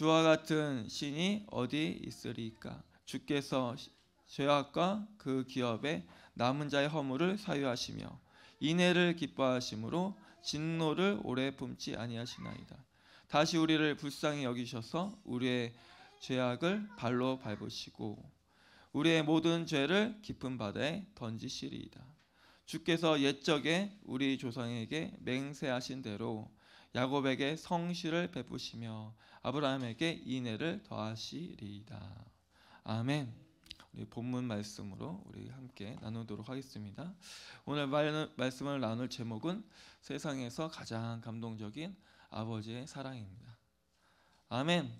주와 같은 신이 어디 있으리까? 주께서 죄악과 그 기업의 남은 자의 허물을 사유하시며 인애를 기뻐하심으로 진노를 오래 품지 아니하시나이다. 다시 우리를 불쌍히 여기셔서 우리의 죄악을 발로 밟으시고 우리의 모든 죄를 깊은 바다에 던지시리이다. 주께서 옛적에 우리 조상에게 맹세하신 대로 야곱에게 성실을 베푸시며 아브라함에게 인애를 더하시리이다. 아멘. 우리 본문 말씀으로 우리 함께 나누도록 하겠습니다. 오늘 말씀을 나눌 제목은 세상에서 가장 감동적인 아버지의 사랑입니다. 아멘.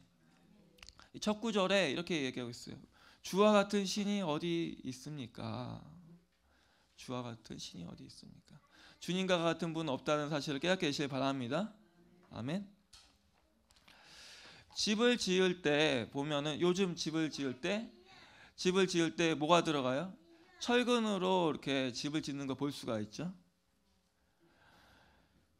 첫 구절에 이렇게 얘기하고 있어요. 주와 같은 신이 어디 있습니까? 주와 같은 신이 어디 있습니까? 주님과 같은 분 없다는 사실을 깨닫게 되시길 바랍니다. 아멘. 집을 지을 때 보면은 요즘 집을 지을 때 집을 지을 때 뭐가 들어가요? 철근으로 이렇게 집을 짓는 거 볼 수가 있죠.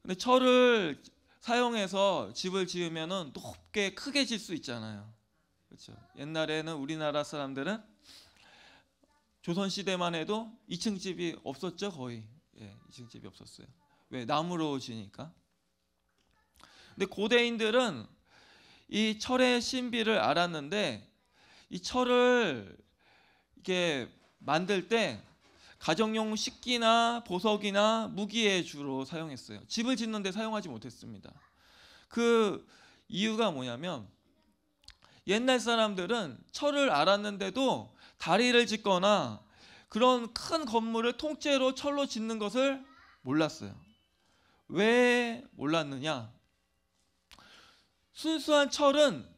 근데 철을 사용해서 집을 지으면은 높게 크게 질수 있잖아요. 그렇죠. 옛날에는 우리나라 사람들은 조선 시대만 해도 2층 집이 없었죠, 거의. 예, 2층 집이 없었어요. 왜 나무로 지니까. 근데 고대인들은 이 철의 신비를 알았는데 이 철을 이렇게 만들 때 가정용 식기나 보석이나 무기에 주로 사용했어요. 집을 짓는데 사용하지 못했습니다. 그 이유가 뭐냐면 옛날 사람들은 철을 알았는데도 다리를 짓거나 그런 큰 건물을 통째로 철로 짓는 것을 몰랐어요. 왜 몰랐느냐? 순수한 철은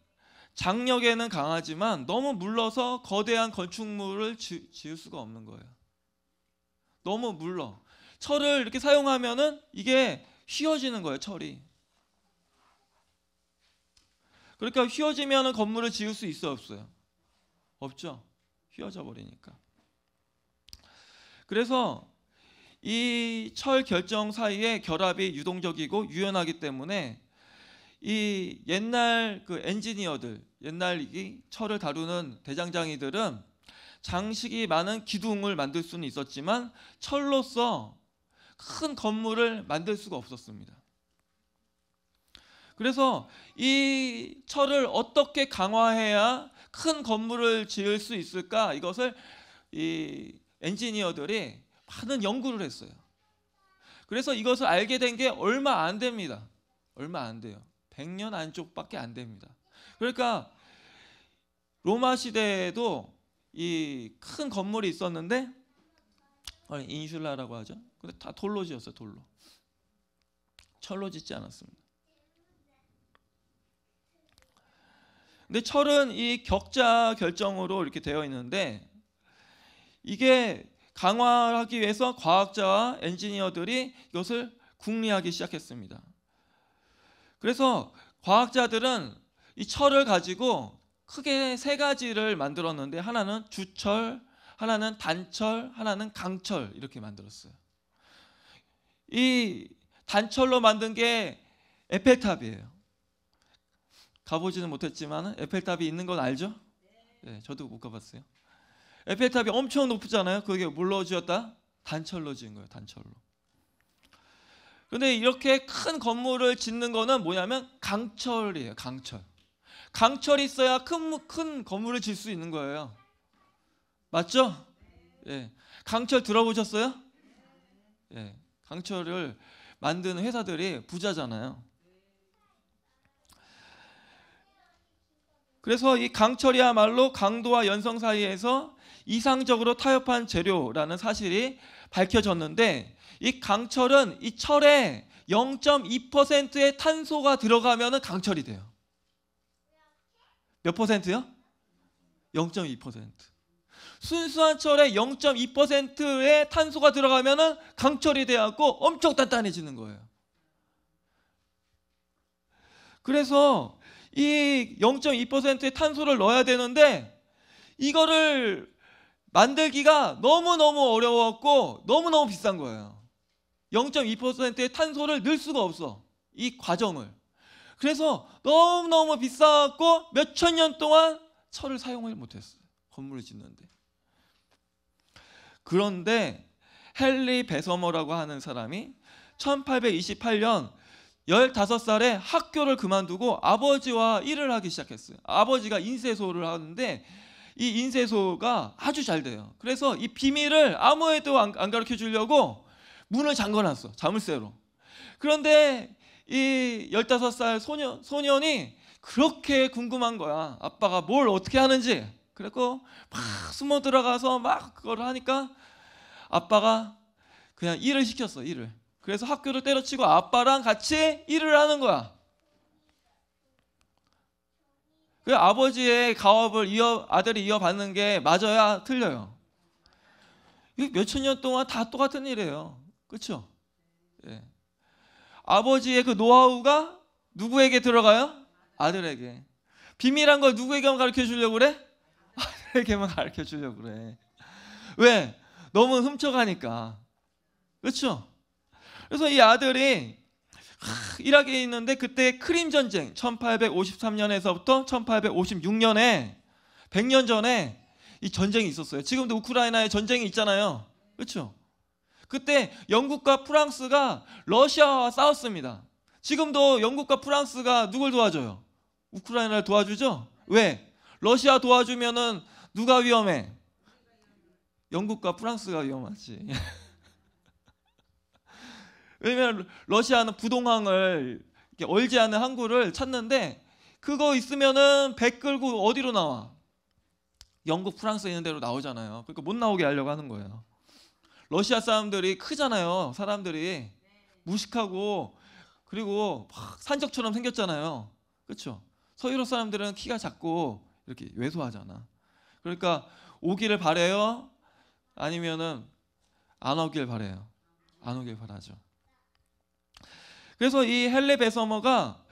장력에는 강하지만 너무 물러서 거대한 건축물을 지, 지을 수가 없는 거예요. 너무 물러. 철을 이렇게 사용하면은 이게 휘어지는 거예요, 철이. 그러니까 휘어지면은 건물을 지을 수 있어 없어요? 없죠. 휘어져 버리니까. 그래서 이 철 결정 사이의 결합이 유동적이고 유연하기 때문에 이 옛날 그 엔지니어들, 옛날 이 철을 다루는 대장장이들은 장식이 많은 기둥을 만들 수는 있었지만 철로서 큰 건물을 만들 수가 없었습니다. 그래서 이 철을 어떻게 강화해야 큰 건물을 지을 수 있을까? 이것을 이 엔지니어들이 많은 연구를 했어요. 그래서 이것을 알게 된 게 얼마 안 됩니다. 얼마 안 돼요. 100년 안쪽밖에 안 됩니다. 그러니까 로마 시대에도 이 큰 건물이 있었는데 어, 인슐라라고 하죠. 근데 다 돌로 지었어요, 돌로. 철로 짓지 않았습니다. 근데 철은 이 격자 결정으로 이렇게 되어 있는데 이게 강화하기 위해서 과학자와 엔지니어들이 이것을 궁리하기 시작했습니다. 그래서 과학자들은 이 철을 가지고 크게 세 가지를 만들었는데 하나는 주철, 하나는 단철, 하나는 강철 이렇게 만들었어요. 이 단철로 만든 게 에펠탑이에요. 가보지는 못했지만 에펠탑이 있는 건 알죠? 네, 저도 못 가봤어요. 에펠탑이 엄청 높잖아요. 그게 물로 지었다? 단철로 지은 거예요. 단철로. 근데 이렇게 큰 건물을 짓는 거는 뭐냐면 강철이에요. 강철. 강철이 있어야 큰, 큰 건물을 짓을 수 있는 거예요. 맞죠? 예. 강철 들어보셨어요? 예. 강철을 만드는 회사들이 부자잖아요. 그래서 이 강철이야말로 강도와 연성 사이에서 이상적으로 타협한 재료라는 사실이 밝혀졌는데 이 강철은 이 철에 0.2%의 탄소가 들어가면 강철이 돼요. 몇 퍼센트요? 0.2%. 순수한 철에 0.2%의 탄소가 들어가면 강철이 돼갖고 엄청 단단해지는 거예요. 그래서 이 0.2%의 탄소를 넣어야 되는데 이거를 만들기가 너무너무 어려웠고 너무너무 비싼 거예요. 0.2%의 탄소를 넣을 수가 없어. 이 과정을. 그래서 너무너무 비싸고 몇천 년 동안 철을 사용을 못했어요. 건물을 짓는데. 그런데 헨리 베서머라고 하는 사람이 1828년 15살에 학교를 그만두고 아버지와 일을 하기 시작했어요. 아버지가 인쇄소를 하는데 이 인쇄소가 아주 잘 돼요. 그래서 이 비밀을 아무에도 안, 가르쳐 주려고 문을 잠궈놨어. 자물쇠로. 그런데 이 15살 소년, 소년이 그렇게 궁금한 거야. 아빠가 뭘 어떻게 하는지. 그래갖고 막 숨어 들어가서 막 그걸 하니까 아빠가 그냥 일을 시켰어. 일을. 그래서 학교를 때려치고 아빠랑 같이 일을 하는 거야. 그 아버지의 가업을 이어 아들이 이어받는 게 맞아야 틀려요. 이 몇 천 년 동안 다 똑같은 일이에요. 그렇죠? 예. 아버지의 그 노하우가 누구에게 들어가요? 아들에게. 비밀한 걸 누구에게만 가르쳐 주려고 그래? 아들에게만 가르쳐 주려고 그래. 왜? 너무 훔쳐가니까. 그렇죠? 그래서 이 아들이 이락에 있는데 그때 크림 전쟁 1853년에서부터 1856년에 100년 전에 이 전쟁이 있었어요. 지금도 우크라이나에 전쟁이 있잖아요. 그렇죠? 그때 영국과 프랑스가 러시아와 싸웠습니다. 지금도 영국과 프랑스가 누굴 도와줘요? 우크라이나를 도와주죠? 왜? 러시아 도와주면은 누가 위험해? 영국과 프랑스가 위험하지. 왜냐면 러시아는 부동항을 얼지 않은 항구를 찾는데 그거 있으면은 배 끌고 어디로 나와? 영국, 프랑스 있는 대로 나오잖아요. 그러니까 못 나오게 하려고 하는 거예요. 러시아 사람들이 크잖아요. 사람들이 무식하고 그리고 산적처럼 생겼잖아요. 그렇죠? 서유럽 사람들은 키가 작고 이렇게 왜소하잖아. 그러니까 오기를 바래요. 아니면은 안 오길 바래요. 안 오길 바라죠. 그래서 이 헬레 베서머가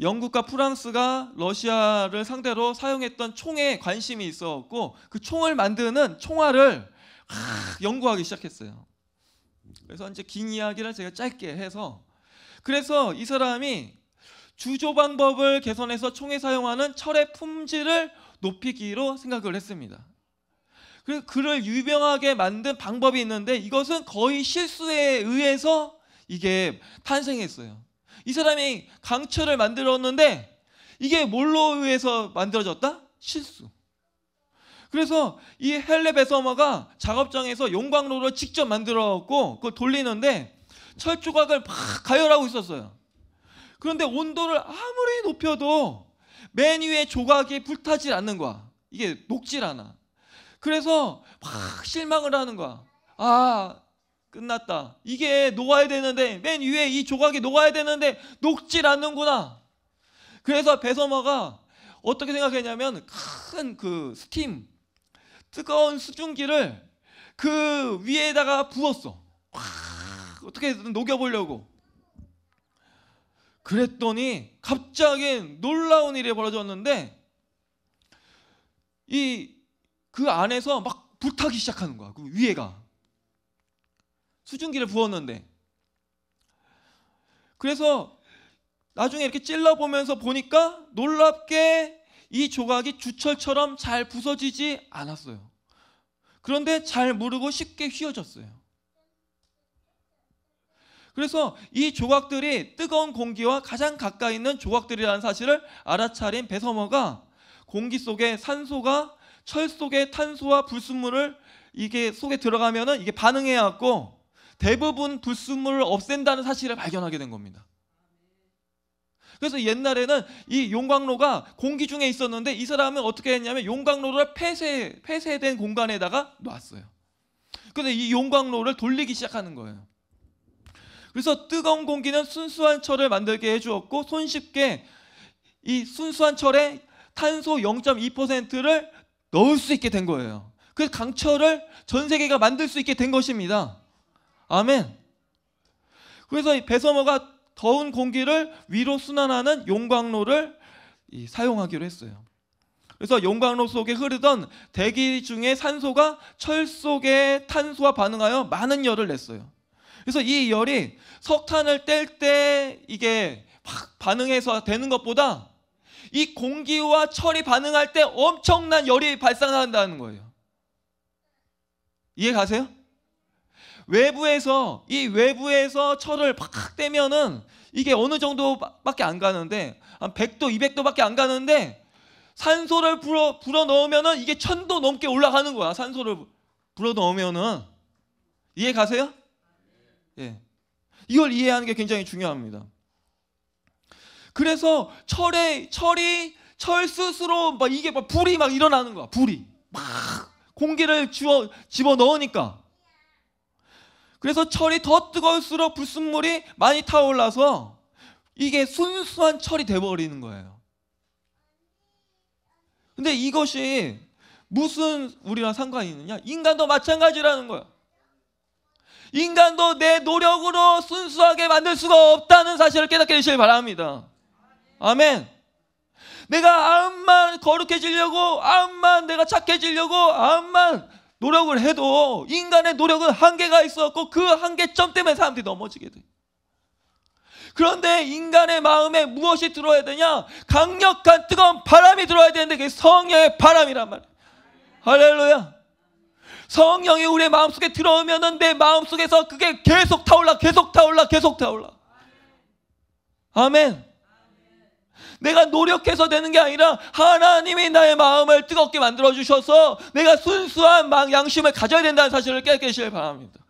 영국과 프랑스가 러시아를 상대로 사용했던 총에 관심이 있었고 그 총을 만드는 총알을 연구하기 시작했어요. 그래서 이제 긴 이야기를 제가 짧게 해서 그래서 이 사람이 주조 방법을 개선해서 총에 사용하는 철의 품질을 높이기로 생각을 했습니다. 그래서 그를 유명하게 만든 방법이 있는데 이것은 거의 실수에 의해서 이게 탄생했어요. 이 사람이 강철을 만들었는데 이게 뭘로 의해서 만들어졌다? 실수. 그래서 이 헬레 베서머가 작업장에서 용광로를 직접 만들었고 그걸 돌리는데 철 조각을 막 가열하고 있었어요. 그런데 온도를 아무리 높여도 맨 위에 조각이 불타질 않는 거야. 이게 녹질 않아. 그래서 막 실망을 하는 거야. 아, 끝났다. 이게 녹아야 되는데 맨 위에 이 조각이 녹아야 되는데 녹질 않는구나. 그래서 베서머가 어떻게 생각했냐면 큰 그 스팀 뜨거운 수증기를 그 위에다가 부었어. 어떻게든 녹여보려고. 그랬더니 갑자기 놀라운 일이 벌어졌는데 이 그 안에서 막 불타기 시작하는 거야. 그 위에가 수증기를 부었는데 그래서 나중에 이렇게 찔러 보면서 보니까 놀랍게 이 조각이 주철처럼 잘 부서지지 않았어요. 그런데 잘모르고 쉽게 휘어졌어요. 그래서 이 조각들이 뜨거운 공기와 가장 가까이 있는 조각들이라는 사실을 알아차린 배서머가 공기 속에 산소가 철 속에 탄소와 불순물을 이게 속에 들어가면은 이게 반응해 갖고 대부분 불순물을 없앤다는 사실을 발견하게 된 겁니다. 그래서 옛날에는 이 용광로가 공기 중에 있었는데 이 사람은 어떻게 했냐면 용광로를 폐쇄, 폐쇄된 공간에다가 놨어요. 그래서 이 용광로를 돌리기 시작하는 거예요. 그래서 뜨거운 공기는 순수한 철을 만들게 해주었고 손쉽게 이 순수한 철에 탄소 0.2%를 넣을 수 있게 된 거예요. 그 강철을 전 세계가 만들 수 있게 된 것입니다. 아멘. 그래서 배서머가 더운 공기를 위로 순환하는 용광로를 사용하기로 했어요. 그래서 용광로 속에 흐르던 대기 중에 산소가 철 속의 탄소와 반응하여 많은 열을 냈어요. 그래서 이 열이 석탄을 뗄 때 이게 확 반응해서 되는 것보다 이 공기와 철이 반응할 때 엄청난 열이 발산한다는 거예요. 이해 가세요? 외부에서 이 외부에서 철을 팍 떼면은 이게 어느 정도밖에 안 가는데 한 100도, 200도밖에 안 가는데 산소를 불어 불어 넣으면은 이게 1000도 넘게 올라가는 거야. 산소를 불어 넣으면은 이해 가세요? 예. 이걸 이해하는 게 굉장히 중요합니다. 그래서 철에 철이 철 스스로 막 이게 막 불이 막 일어나는 거야. 불이 막 공기를 주어 집어 넣으니까 그래서 철이 더 뜨거울수록 불순물이 많이 타올라서 이게 순수한 철이 돼버리는 거예요. 근데 이것이 무슨 우리랑 상관이 있느냐? 인간도 마찬가지라는 거야. 인간도 내 노력으로 순수하게 만들 수가 없다는 사실을 깨닫게 되시길 바랍니다. 아멘. 내가 암만 거룩해지려고, 암만 내가 착해지려고, 암만 노력을 해도 인간의 노력은 한계가 있었고 그 한계점 때문에 사람들이 넘어지게 돼. 그런데 인간의 마음에 무엇이 들어야 되냐? 강력한 뜨거운 바람이 들어야 되는데 그게 성령의 바람이란 말이야. 할렐루야. 성령이 우리의 마음속에 들어오면내 마음속에서 그게 계속 타올라, 계속 타올라, 계속 타올라. 아멘. 내가 노력해서 되는 게 아니라 하나님이 나의 마음을 뜨겁게 만들어 주셔서 내가 순수한 양심을 가져야 된다는 사실을 깨닫기를 바랍니다.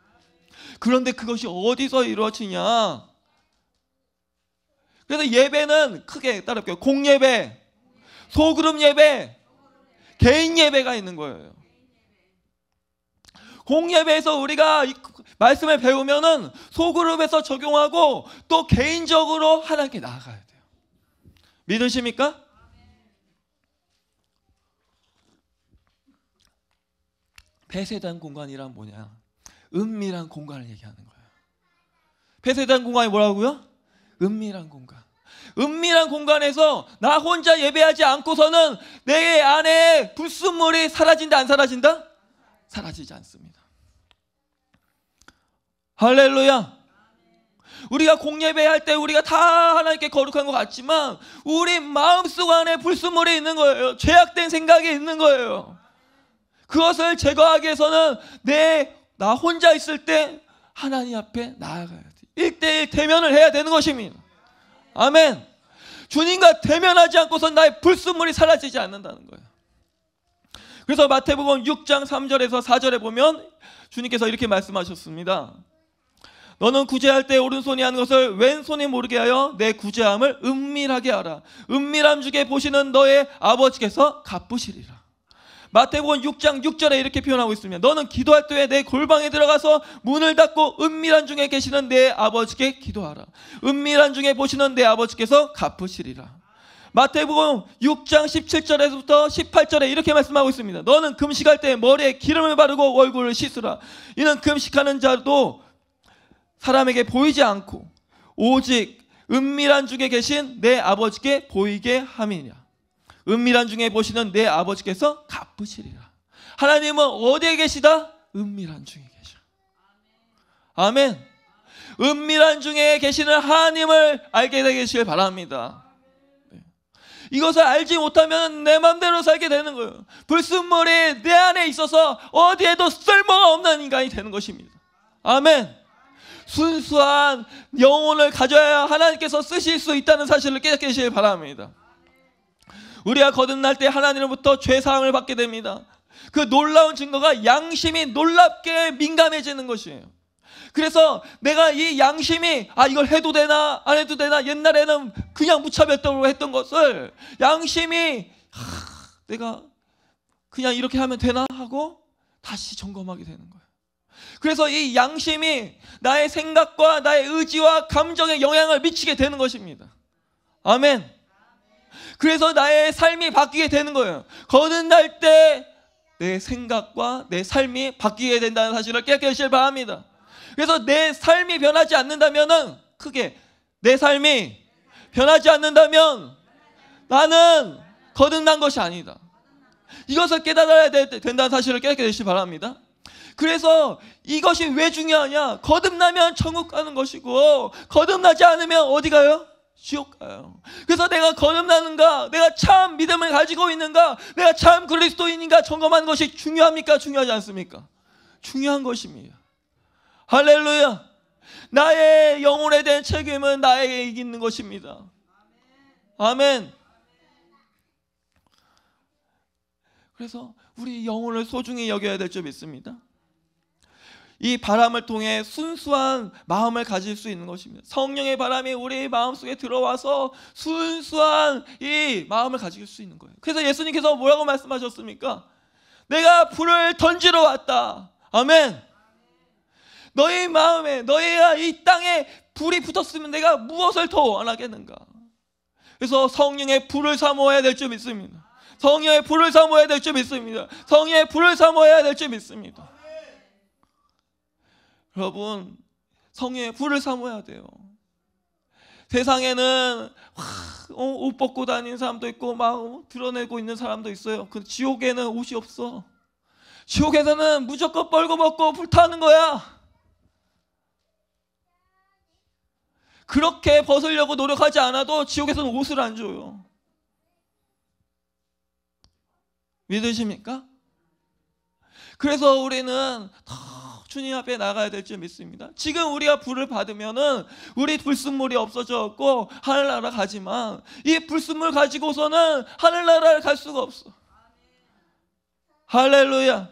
그런데 그것이 어디서 이루어지냐? 그래서 예배는 크게 따를게요. 공예배, 소그룹 예배, 개인 예배가 있는 거예요. 공예배에서 우리가 말씀을 배우면은 소그룹에서 적용하고 또 개인적으로 하나님께 나아가요. 믿으십니까? 폐쇄된 공간이란 뭐냐? 은밀한 공간을 얘기하는 거예요. 폐쇄된 공간이 뭐라고요? 은밀한 공간. 은밀한 공간에서 나 혼자 예배하지 않고서는 내 안에 불순물이 사라진다 안 사라진다? 사라지지 않습니다. 할렐루야. 우리가 공예배할 때 우리가 다 하나님께 거룩한 것 같지만 우리 마음속 안에 불순물이 있는 거예요. 죄악된 생각이 있는 거예요. 그것을 제거하기 위해서는 내 나 혼자 있을 때 하나님 앞에 나아가야 돼. 1대1 대면을 해야 되는 것입니다. 아멘. 주님과 대면하지 않고서 나의 불순물이 사라지지 않는다는 거예요. 그래서 마태복음 6장 3절에서 4절에 보면 주님께서 이렇게 말씀하셨습니다. 너는 구제할 때 오른손이 하는 것을 왼손이 모르게 하여 내 구제함을 은밀하게 하라. 은밀함 중에 보시는 너의 아버지께서 갚으시리라. 마태복음 6장 6절에 이렇게 표현하고 있습니다. 너는 기도할 때에 내 골방에 들어가서 문을 닫고 은밀한 중에 계시는 내 아버지께 기도하라. 은밀한 중에 보시는 내 아버지께서 갚으시리라. 마태복음 6장 17절에서부터 18절에 이렇게 말씀하고 있습니다. 너는 금식할 때 머리에 기름을 바르고 얼굴을 씻으라. 이는 금식하는 자도 사람에게 보이지 않고 오직 은밀한 중에 계신 내 아버지께 보이게 함이니라. 은밀한 중에 보시는 내 아버지께서 갚으시리라. 하나님은 어디에 계시다? 은밀한 중에 계셔. 아멘. 은밀한 중에 계시는 하나님을 알게 되시길 바랍니다. 네. 이것을 알지 못하면 내 맘대로 살게 되는 거예요. 불순물이 내 안에 있어서 어디에도 쓸모가 없는 인간이 되는 것입니다. 아멘. 순수한 영혼을 가져야 하나님께서 쓰실 수 있다는 사실을 깨닫기를 바랍니다. 우리가 거듭날 때 하나님으로부터 죄사함을 받게 됩니다. 그 놀라운 증거가 양심이 놀랍게 민감해지는 것이에요. 그래서 내가 이 양심이 아 이걸 해도 되나 안 해도 되나 옛날에는 그냥 무차별적으로 했던 것을 양심이 하, 내가 그냥 이렇게 하면 되나 하고 다시 점검하게 되는 거예요. 그래서 이 양심이 나의 생각과 나의 의지와 감정에 영향을 미치게 되는 것입니다. 아멘. 그래서 나의 삶이 바뀌게 되는 거예요. 거듭날 때 내 생각과 내 삶이 바뀌게 된다는 사실을 깨닫기를 바랍니다. 그래서 내 삶이 변하지 않는다면 크게 내 삶이 변하지 않는다면 나는 거듭난 것이 아니다. 이것을 깨달아야 된다는 사실을 깨닫게 되시기 바랍니다. 그래서 이것이 왜 중요하냐? 거듭나면 천국 가는 것이고 거듭나지 않으면 어디 가요? 지옥 가요. 그래서 내가 거듭나는가? 내가 참 믿음을 가지고 있는가? 내가 참 그리스도인인가? 점검하는 것이 중요합니까? 중요하지 않습니까? 중요한 것입니다. 할렐루야. 나의 영혼에 대한 책임은 나에게 있는 것입니다. 아멘. 그래서 우리 영혼을 소중히 여겨야 될점 있습니다. 이 바람을 통해 순수한 마음을 가질 수 있는 것입니다. 성령의 바람이 우리 마음속에 들어와서 순수한 이 마음을 가질 수 있는 거예요. 그래서 예수님께서 뭐라고 말씀하셨습니까? 내가 불을 던지러 왔다. 아멘. 너희 마음에 너희 이 땅에 불이 붙었으면 내가 무엇을 더 원하겠는가? 그래서 성령의 불을 사모해야 될 줄 믿습니다. 성령의 불을 사모해야 될 줄 믿습니다. 성령의 불을 사모해야 될 줄 믿습니다. 여러분 성에 불을 삼아야 돼요. 세상에는 와, 어, 옷 벗고 다니는 사람도 있고 막 드러내고 있는 사람도 있어요. 그 지옥에는 옷이 없어. 지옥에서는 무조건 벌고 먹고 불타는 거야. 그렇게 벗으려고 노력하지 않아도 지옥에서는 옷을 안 줘요. 믿으십니까? 그래서 우리는 더 주님 앞에 나가야 될 줄 믿습니다. 지금 우리가 불을 받으면은 우리 불순물이 없어졌고 하늘나라 가지만 이 불순물 가지고서는 하늘나라를 갈 수가 없어. 할렐루야.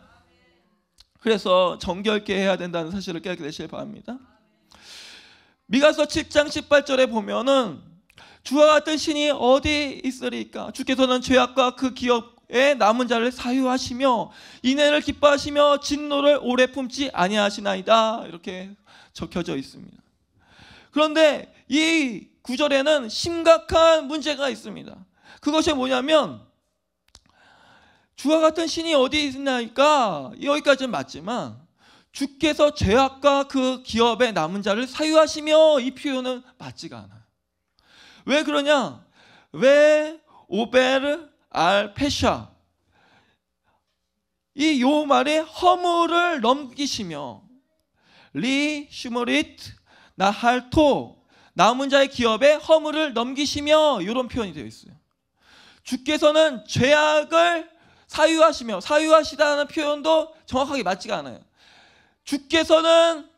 그래서 정결케 해야 된다는 사실을 깨닫게 되시길 바랍니다. 미가서 7장 18절에 보면은 주와 같은 신이 어디 있으리까? 주께서는 죄악과 그 기업 에 남은 자를 사유하시며 이내를 기뻐하시며 진노를 오래 품지 아니하시나이다. 이렇게 적혀져 있습니다. 그런데 이 구절에는 심각한 문제가 있습니다. 그것이 뭐냐면 주와 같은 신이 어디 있나이까 여기까지는 맞지만 주께서 죄악과 그 기업의 남은 자를 사유하시며 이 표현은 맞지가 않아요. 왜 그러냐? 왜오베알 페샤 이요 말에 허물을 넘기시며 리 슈머리트 나할토 남은 자의 기업에 허물을 넘기시며 이런 표현이 되어 있어요. 주께서는 죄악을 사유하시며 사유하시다는 표현도 정확하게 맞지가 않아요. 주께서는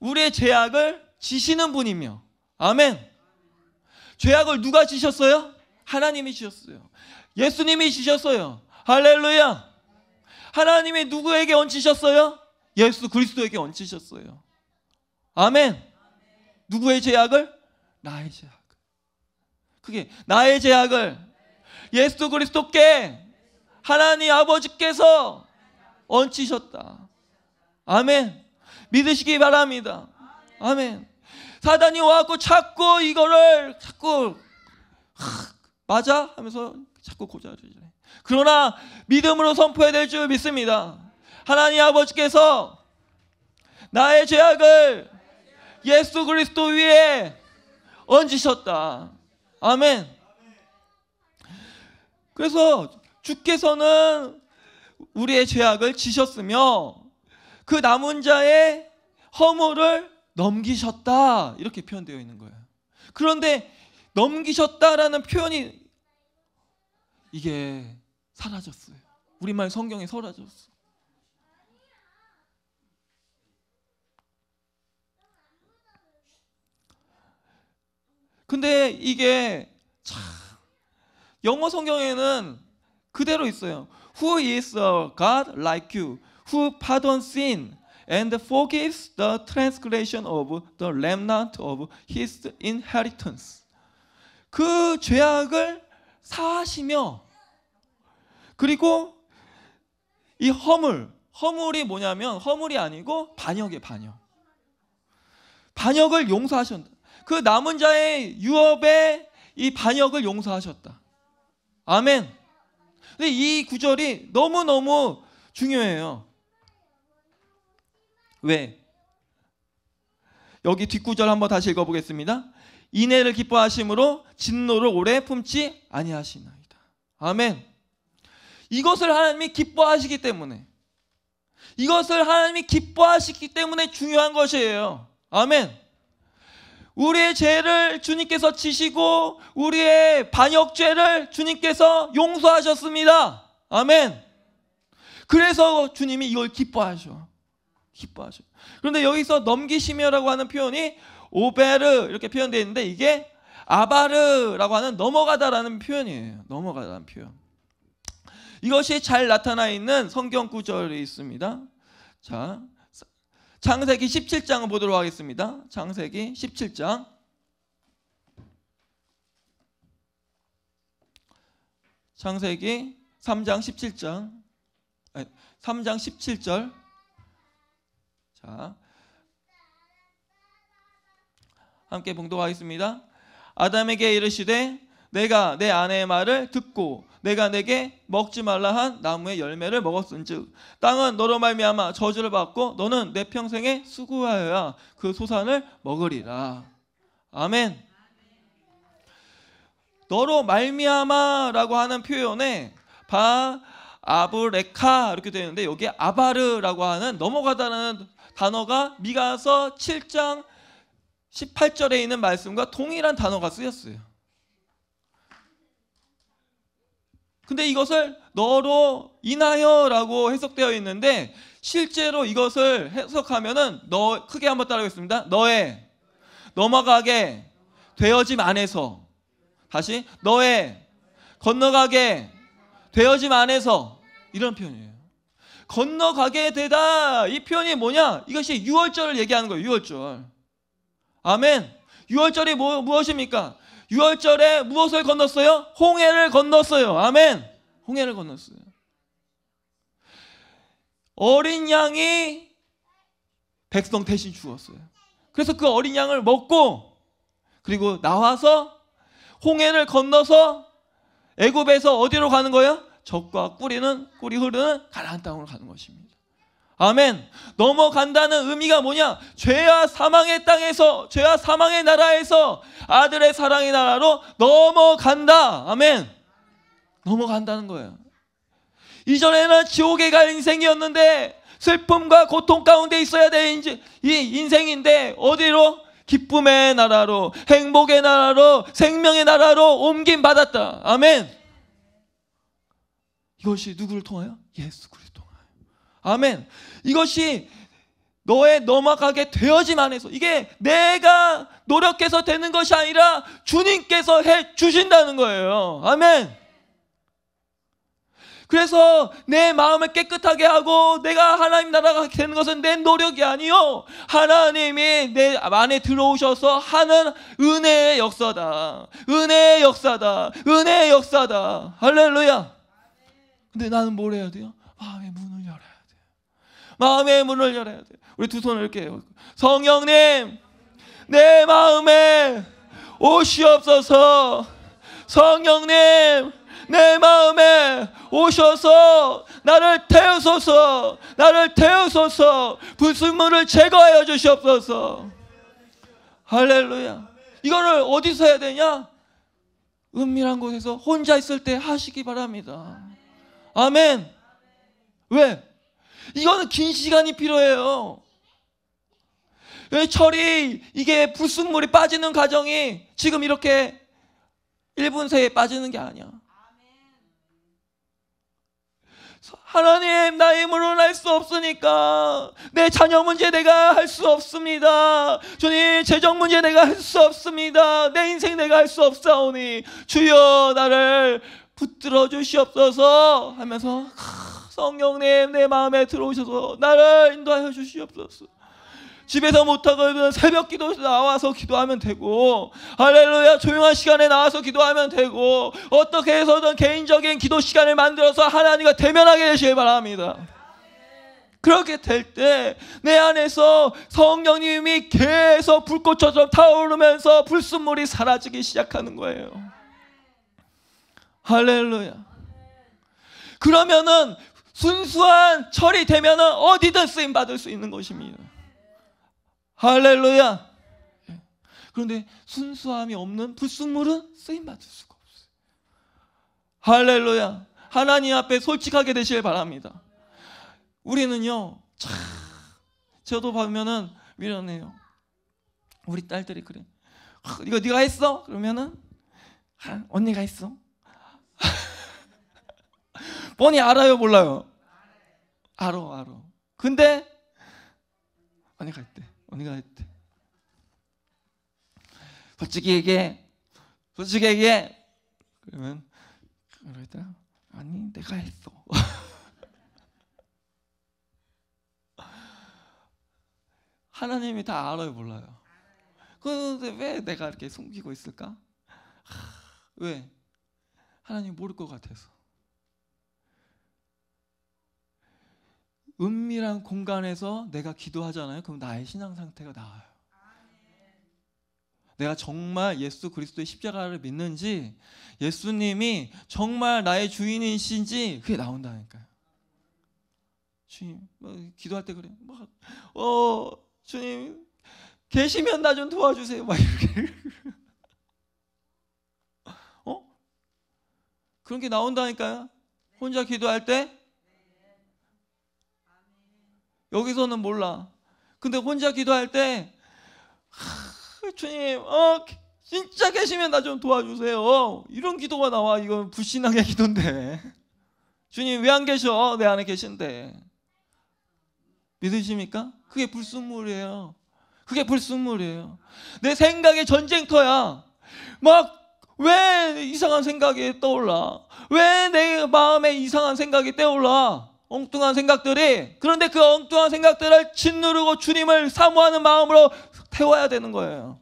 우리의 죄악을 지시는 분이며 아멘. 죄악을 누가 지셨어요? 하나님이 지셨어요. 예수님이 지셨어요. 할렐루야. 하나님이 누구에게 얹히셨어요? 예수 그리스도에게 얹히셨어요. 아멘. 누구의 제약을? 나의 제약 그게 나의 제약을 예수 그리스도께 하나님 아버지께서 얹히셨다. 아멘. 믿으시기 바랍니다. 아멘. 사단이 와갖고 자꾸 이거를 자꾸 맞아 하면서 자꾸 고자를 그러나 믿음으로 선포해야 될 줄 믿습니다. 하나님 아버지께서 나의 죄악을 예수 그리스도 위에 얹으셨다. 아멘. 그래서 주께서는 우리의 죄악을 지셨으며 그 남은 자의 허물을 넘기셨다. 이렇게 표현되어 있는 거예요. 그런데 넘기셨다라는 표현이 이게 사라졌어요. 우리말 성경에 사라졌어. 근데 이게 참 영어 성경에는 그대로 있어요. Who is a God like you who pardons sin and forgives the transgression of the remnant of his inheritance. 그 죄악을 사하시며 그리고 이 허물, 허물이 뭐냐면 허물이 아니고 반역의 반역. 반역을 용서하셨다. 그 남은 자의 유업에이 반역을 용서하셨다. 아멘. 근데 이 구절이 너무너무 중요해요. 왜? 여기 뒷구절 한번 다시 읽어보겠습니다. 이내를 기뻐하심으로 진노를 오래 품지 아니하시나이다. 아멘. 이것을 하나님이 기뻐하시기 때문에 이것을 하나님이 기뻐하시기 때문에 중요한 것이에요. 아멘. 우리의 죄를 주님께서 지시고 우리의 반역죄를 주님께서 용서하셨습니다. 아멘. 그래서 주님이 이걸 기뻐하셔. 기뻐하셔. 그런데 여기서 넘기시며라고 하는 표현이 오베르 이렇게 표현되어 있는데 이게 아바르라고 하는 넘어가다라는 표현이에요. 넘어가다라는 표현. 이것이 잘 나타나 있는 성경 구절이 있습니다. 자, 창세기 17장을 보도록 하겠습니다. 창세기 17장. 창세기 3장 17장. 아니, 3장 17절. 자. 함께 봉독하겠습니다. 아담에게 이르시되 내가 내 아내의 말을 듣고 내가 내게 먹지 말라 한 나무의 열매를 먹었은즉 땅은 너로 말미암아 저주를 받고 너는 내 평생에 수고하여야 그 소산을 먹으리라. 아멘. 너로 말미암아라고 하는 표현에 바 아브레카 이렇게 되어 있는데 여기 아바르라고 하는 넘어가다는 단어가 미가서 7장 18절에 있는 말씀과 동일한 단어가 쓰였어요. 근데 이것을 너로 인하여라고 해석되어 있는데 실제로 이것을 해석하면은 너 크게 한번 따라하겠습니다. 너의 넘어가게 되어짐 안에서 다시 너의 건너가게 되어짐 안에서 이런 표현이에요. 건너가게 되다 이 표현이 뭐냐? 이것이 유월절을 얘기하는 거예요. 유월절. 아멘. 유월절이 뭐, 무엇입니까? 유월절에 무엇을 건넜어요? 홍해를 건넜어요. 아멘. 홍해를 건넜어요. 어린 양이 백성 대신 죽었어요. 그래서 그 어린 양을 먹고 그리고 나와서 홍해를 건너서 애굽에서 어디로 가는 거예요? 적과 꿀이는 꿀이 흐르는 가나안 땅으로 가는 것입니다. 아멘. 넘어간다는 의미가 뭐냐? 죄와 사망의 땅에서, 죄와 사망의 나라에서 아들의 사랑의 나라로 넘어간다. 아멘. 넘어간다는 거예요. 이전에는 지옥에 갈 인생이었는데 슬픔과 고통 가운데 있어야 될 인생인데 어디로? 기쁨의 나라로, 행복의 나라로, 생명의 나라로 옮김 받았다. 아멘. 이것이 누구를 통하여? 예수 그리스도. 아멘. 이것이 너의 넘어가게 되어지만 해서 이게 내가 노력해서 되는 것이 아니라 주님께서 해 주신다는 거예요. 아멘. 그래서 내 마음을 깨끗하게 하고 내가 하나님 나라가 되는 것은 내 노력이 아니요 하나님이 내 안에 들어오셔서 하는 은혜의 역사다 은혜의 역사다 은혜의 역사다 할렐루야 근데 나는 뭘 해야 돼요? 마음의 문을 마음의 문을 열어야 돼요. 우리 두 손을 이렇게 요 성령님, 내 마음에 오시옵소서. 성령님, 내 마음에 오셔서 나를 태우소서, 나를 태우소서, 불순물을 제거하여 주시옵소서. 할렐루야. 이거를 어디서 해야 되냐? 은밀한 곳에서 혼자 있을 때 하시기 바랍니다. 아멘. 왜? 이거는 긴 시간이 필요해요. 철이 이게 불순물이 빠지는 과정이 지금 이렇게 1분 새에 빠지는 게 아니야. 하나님, 나 힘으로는 할수 없으니까, 내 자녀 문제 내가 할 수 없습니다. 주님, 재정 문제 내가 할 수 없습니다. 내 인생 내가 할 수 없사오니, 주여 나를 붙들어 주시옵소서 하면서, 성령님 내 마음에 들어오셔서 나를 인도하여 주시옵소서. 집에서 못하거든 새벽 기도 나와서 기도하면 되고 할렐루야 조용한 시간에 나와서 기도하면 되고 어떻게 해서든 개인적인 기도 시간을 만들어서 하나님과 대면하게 되시길 바랍니다. 그렇게 될 때 내 안에서 성령님이 계속 불꽃처럼 타오르면서 불순물이 사라지기 시작하는 거예요. 할렐루야. 그러면은 순수한 철이 되면 어디든 쓰임 받을 수 있는 것입니다. 할렐루야. 그런데 순수함이 없는 불순물은 쓰임 받을 수가 없어요. 할렐루야. 하나님 앞에 솔직하게 되시길 바랍니다. 우리는요. 참 저도 보면은 미련해요. 우리 딸들이 그래. 아, 이거 네가 했어? 그러면은 아, 언니가 했어. 뻔히 알아요, 몰라요? 알어, 알어. 근데 언니가 했대. 언니가 했대. 솔직히 얘기해. 솔직히 얘기해. 그러면 그러다 아니 내가 했어. 하나님이 다 알아요, 몰라요? 그런데 왜 내가 이렇게 숨기고 있을까? 하, 왜? 하나님 모를 것 같아서. 은밀한 공간에서 내가 기도하잖아요. 그럼 나의 신앙 상태가 나와요. 내가 정말 예수 그리스도의 십자가를 믿는지 예수님이 정말 나의 주인이신지 그게 나온다니까요. 주님, 뭐 기도할 때 그래. 막, 뭐, 어, 주님, 계시면 나 좀 도와주세요. 막 이렇게. 어? 그런 게 나온다니까요. 혼자 기도할 때 여기서는 몰라. 근데 혼자 기도할 때 하, 주님, 어, 진짜 계시면 나 좀 도와주세요. 이런 기도가 나와. 이건 불신앙의 기도인데. 주님 왜 안 계셔? 내 안에 계신데. 믿으십니까? 그게 불순물이에요. 그게 불순물이에요. 내 생각의 전쟁터야. 막 왜 이상한 생각이 떠올라? 왜 내 마음에 이상한 생각이 떠올라? 엉뚱한 생각들이 그런데 그 엉뚱한 생각들을 짓누르고 주님을 사모하는 마음으로 태워야 되는 거예요.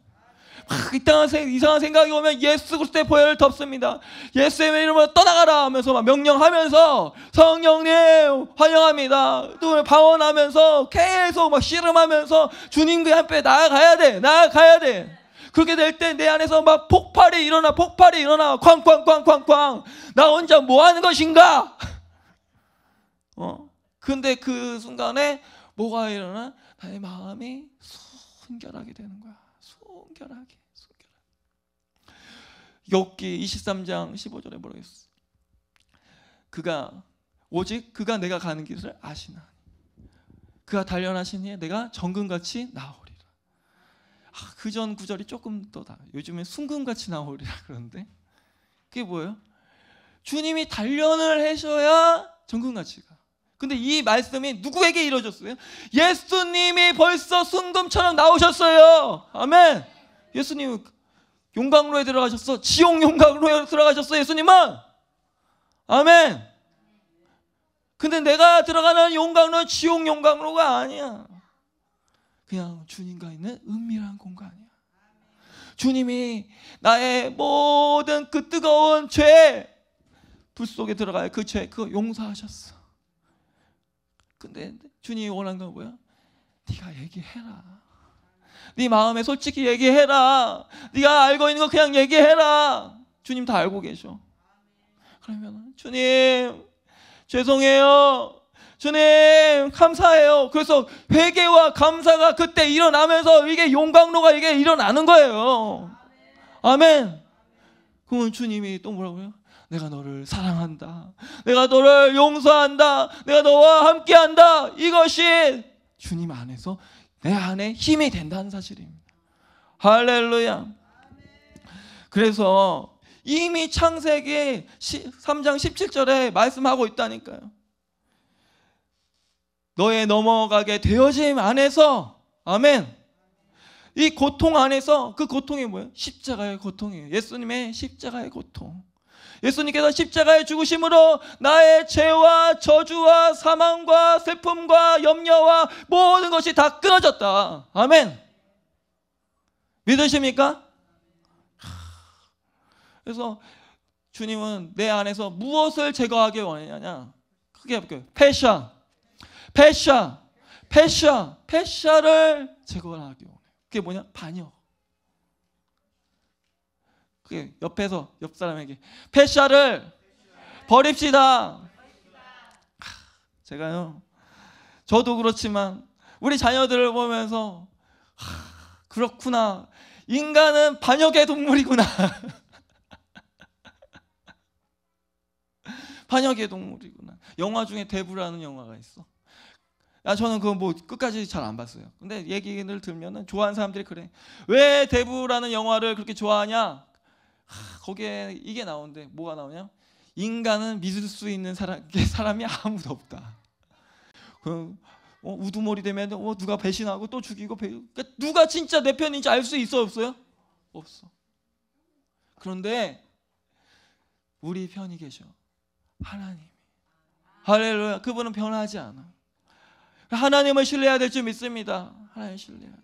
막 이상한, 이상한 생각이 오면 예수 그리스도의 보혈을 덮습니다. 예수의 이름으로 떠나가라 하면서 막 명령하면서 성령님 환영합니다. 또 방언하면서 계속 막 씨름하면서 주님과 함께 나아가야 돼. 나아가야 돼. 그렇게 될 때 내 안에서 막 폭발이 일어나 폭발이 일어나 쾅쾅쾅쾅쾅 나 혼자 뭐 하는 것인가? 어? 근데 그 순간에 뭐가 일어나? 나의 마음이 순결하게 되는 거야. 순결하게, 순결하게. 욕기 23장 15절에 뭐라고 했어? 그가 오직 그가 내가 가는 길을 아시나. 그가 단련하신 이에 내가 정금같이 나오리라. 아, 그전 구절이 조금 더 다. 요즘에 순금같이 나오리라 그런데 그게 뭐예요? 주님이 단련을 해셔야 정금같이가. 근데 이 말씀이 누구에게 이루어졌어요? 예수님이 벌써 순금처럼 나오셨어요. 아멘. 예수님 용광로에 들어가셨어. 지옥 용광로에 들어가셨어. 예수님은. 아멘. 근데 내가 들어가는 용광로는 지옥 용광로가 아니야. 그냥 주님과 있는 은밀한 공간이야. 주님이 나의 모든 그 뜨거운 죄, 불 속에 들어가요. 그 죄, 그 용서하셨어. 근데 주님이 원한 건 뭐야? 네가 얘기해라. 네 마음에 솔직히 얘기해라. 네가 알고 있는 거 그냥 얘기해라. 주님 다 알고 계셔. 그러면 주님 죄송해요. 주님 감사해요. 그래서 회개와 감사가 그때 일어나면서 이게 용광로가 이게 일어나는 거예요. 아멘. 그러면 주님이 또 뭐라고요? 내가 너를 사랑한다. 내가 너를 용서한다. 내가 너와 함께한다. 이것이 주님 안에서 내 안에 힘이 된다는 사실입니다. 할렐루야. 그래서 이미 창세기 3장 17절에 말씀하고 있다니까요. 너의 넘어가게 되어짐 안에서 아멘. 이 고통 안에서 그 고통이 뭐예요? 십자가의 고통이에요. 예수님의 십자가의 고통. 예수님께서 십자가에 죽으심으로 나의 죄와 저주와 사망과 슬픔과 염려와 모든 것이 다 끊어졌다. 아멘. 믿으십니까? 그래서 주님은 내 안에서 무엇을 제거하기 원하냐? 크게 볼게요. 패샤, 패샤, 패샤, 패샤를 제거하기 원해. 그게 뭐냐? 반역. 예, 옆에서 옆 사람에게 패샤를 버립시다. 제가요. 저도 그렇지만 우리 자녀들을 보면서 하, 그렇구나. 인간은 반역의 동물이구나. 반역의 동물이구나. 영화 중에 대부라는 영화가 있어. 아, 저는 그거 뭐 끝까지 잘 안 봤어요. 근데 얘기를 들면은 좋아하는 사람들이 그래. 왜 대부라는 영화를 그렇게 좋아하냐? 거기에 이게 나오는데 뭐가 나오냐? 인간은 믿을 수 있는 사람, 사람이 아무도 없다. 어, 우두머리 되면 어, 누가 배신하고 또 죽이고 배, 그러니까 누가 진짜 내 편인지 알 수 있어 없어요? 없어. 그런데 우리 편이 계셔. 하나님. 할렐루야. 그분은 변하지 않아. 하나님을 신뢰해야 될 줄 믿습니다. 하나님 신뢰해야 돼.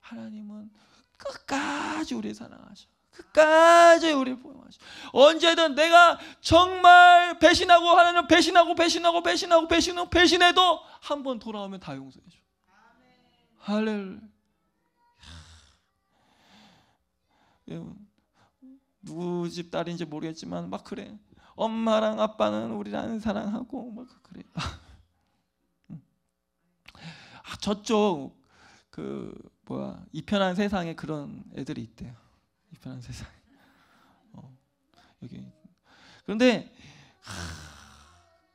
하나님은 끝까지 우리 사랑하셔. 끝까지 우리를 포용하시고 언제든 내가 정말 배신하고 하나님 배신하고 배신하고 배신하고 배신하고 배신해도 한 번 돌아오면 다 용서해 줘. 할렐루야. 누구 집 딸인지 모르겠지만 막 그래. 엄마랑 아빠는 우리를 안 사랑하고 막 그래. 음. 아 저쪽 그 뭐야 이편한 세상에 그런 애들이 있대요. 이 편한 세상. 어, 여기. 그런데 하,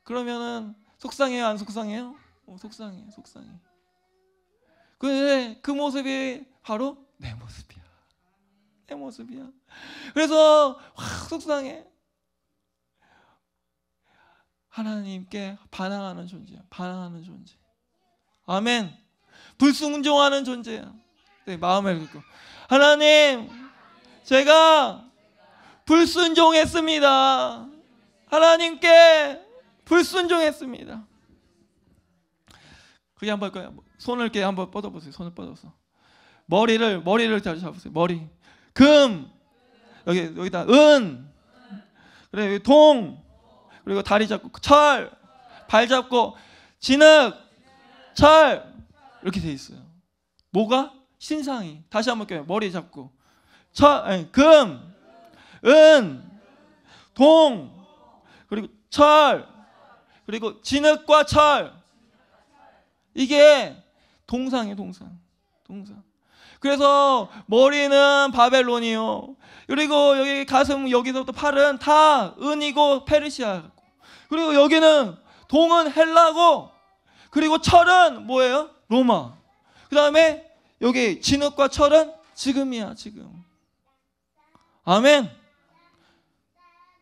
그러면은 속상해요, 안 속상해요? 어, 속상해, 속상해. 그런데 그 모습이 바로 내 모습이야. 내 모습이야. 그래서 확 속상해. 하나님께 반항하는 존재야. 반항하는 존재. 아멘. 불순종하는 존재야. 내 네, 마음을 듣고 하나님 제가 불순종했습니다. 하나님께 불순종했습니다. 그게 한번 거예요. 손을 이 한번 뻗어 보세요. 손을 뻗어서 머리를 머리를 잡으세요. 머리 금 여기 여기다 은 그래 동 그리고 다리 잡고 철 발 잡고 진흙 철 이렇게 돼 있어요. 뭐가 신상이 다시 한번 껴요. 머리 잡고 처, 아니, 금, 은, 동, 그리고 철, 그리고 진흙과 철. 이게 동상이에요, 동상. 동상. 그래서 머리는 바벨론이요. 그리고 여기 가슴 여기서부터 팔은 다 은이고 페르시아고. 그리고 여기는 동은 헬라고. 그리고 철은 뭐예요? 로마. 그다음에 여기 진흙과 철은 지금이야, 지금. 아멘.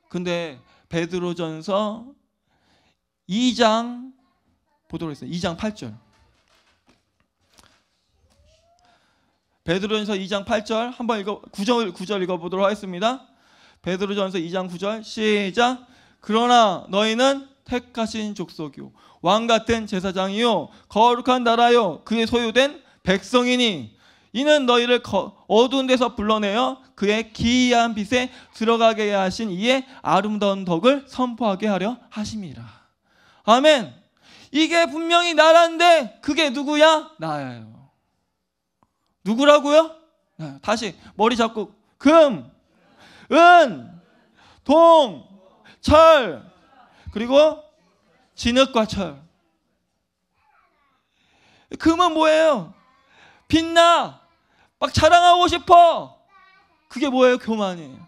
근데 베드로전서 2장 보도록 했어요. 2장 8절. 베드로전서 2장 8절 한번 읽어 9절 9절 읽어 보도록 하겠습니다. 베드로전서 2장 9절 시작. 그러나 너희는 택하신 족속이요 왕 같은 제사장이요 거룩한 나라요 그의 소유된 백성이니 이는 너희를 어두운 데서 불러내어 그의 기이한 빛에 들어가게 하신 이의 아름다운 덕을 선포하게 하려 하심이라. 아멘. 이게 분명히 나라데 그게 누구야? 나예요. 누구라고요? 네, 다시 머리 잡고 금, 은, 동, 철, 그리고 진흙과 철. 금은 뭐예요? 빛나! 막 자랑하고 싶어! 그게 뭐예요? 교만이에요.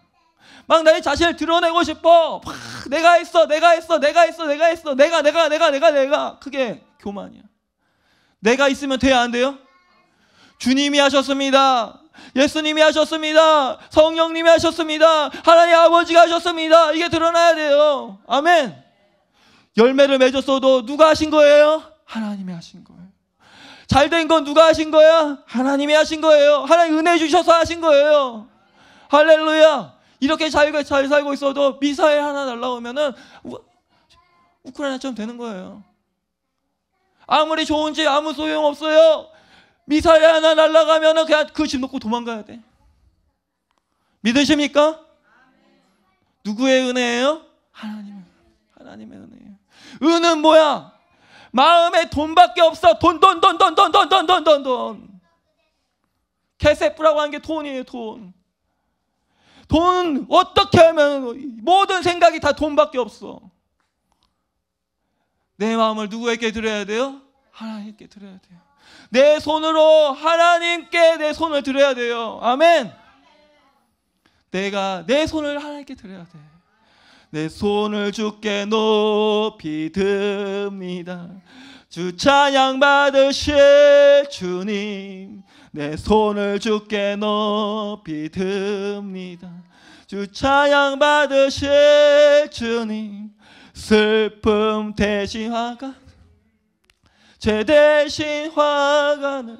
막 나의 자신을 드러내고 싶어. 막 내가 했어, 내가 했어, 내가 했어, 내가 했어, 내가, 내가, 내가, 내가, 내가. 그게 교만이야. 내가 있으면 돼야 안 돼요? 주님이 하셨습니다. 예수님이 하셨습니다. 성령님이 하셨습니다. 하나님 아버지가 하셨습니다. 이게 드러나야 돼요. 아멘. 열매를 맺었어도 누가 하신 거예요? 하나님이 하신 거예요. 잘 된 건 누가 하신 거야? 하나님이 하신 거예요. 하나님 은혜 주셔서 하신 거예요. 할렐루야! 이렇게 자유가 잘 살고 있어도 미사일 하나 날라오면은 우, 크라이나처럼 되는 거예요. 아무리 좋은지 아무 소용 없어요. 미사일 하나 날라가면은 그냥 그 집 놓고 도망가야 돼. 믿으십니까? 누구의 은혜예요? 하나님 하나님의 은혜예요. 은은 뭐야? 마음에 돈밖에 없어. 돈, 돈, 돈, 돈, 돈, 돈, 돈, 돈, 돈, 돈. 개세프라고 하는 게 돈이에요, 돈. 돈 어떻게 하면 모든 생각이 다 돈밖에 없어. 내 마음을 누구에게 드려야 돼요? 하나님께 드려야 돼요. 내 손으로 하나님께 내 손을 드려야 돼요. 아멘. 내가 내 손을 하나님께 드려야 돼. 내 손을 주께 높이 듭니다. 주 찬양 받으실 주님 내 손을 주께 높이 듭니다. 주 찬양 받으실 주님 슬픔 대신 화가 죄 대신 화가는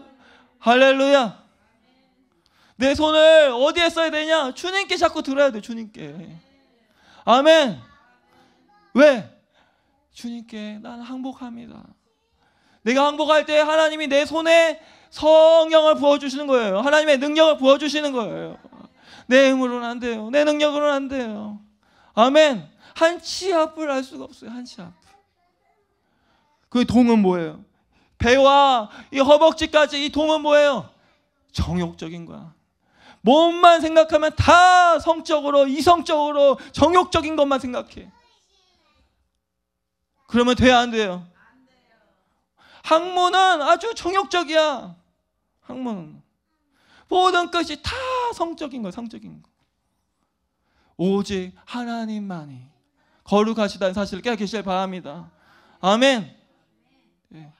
할렐루야 내 손을 어디에 써야 되냐 주님께 자꾸 들어야 돼 주님께 아멘 왜 주님께 난 항복합니다 내가 항복할 때 하나님이 내 손에 성령을 부어주시는 거예요. 하나님의 능력을 부어주시는 거예요. 내 힘으로는 안 돼요. 내 능력으로는 안 돼요. 아멘. 한 치 앞을 알 수가 없어요. 한 치 앞을. 그 동은 뭐예요? 배와 이 허벅지까지 이 동은 뭐예요? 정욕적인 거야. 몸만 생각하면 다 성적으로, 이성적으로, 정욕적인 것만 생각해. 그러면 돼야 안 돼요? 학문은 아주 정욕적이야. 항문. 모든 것이 다 성적인 거, 상적인 거. 오직 하나님만이 거룩하시다는 사실을 깨닫기를 바랍니다. 아멘. 예.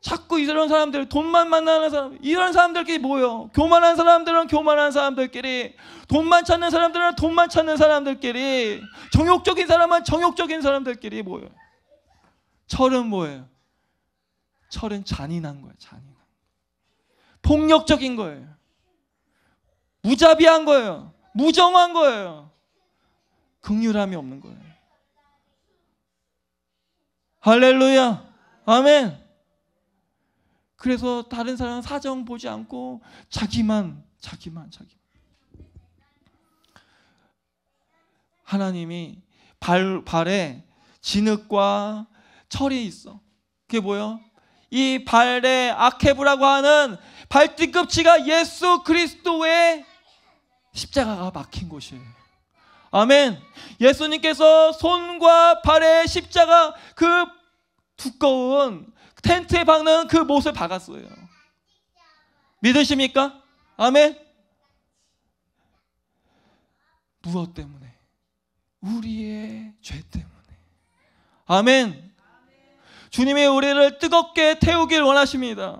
자꾸 이런 사람들 돈만 만나는 사람 이런 사람들끼리 모여 교만한 사람들은 교만한 사람들끼리 돈만 찾는 사람들은 돈만 찾는 사람들끼리 정욕적인 사람은 정욕적인 사람들끼리 모여 철은 뭐예요? 철은 잔인한 거예요. 잔인. 폭력적인 거예요. 무자비한 거예요. 무정한 거예요. 극률함이 없는 거예요. 할렐루야. 아멘. 그래서 다른 사람 사정 보지 않고 자기만 자기만 자기 하나님이 발, 발에 진흙과 철이 있어. 그게 뭐야? 이 발레 아케브라고 하는 발뒤꿈치가 예수 그리스도의 십자가가 막힌 곳이에요. 아멘. 예수님께서 손과 발에 십자가 그 두꺼운 텐트에 박는 그 못을 박았어요. 믿으십니까? 아멘. 무엇 때문에? 우리의 죄 때문에. 아멘. 주님이 우리를 뜨겁게 태우길 원하십니다.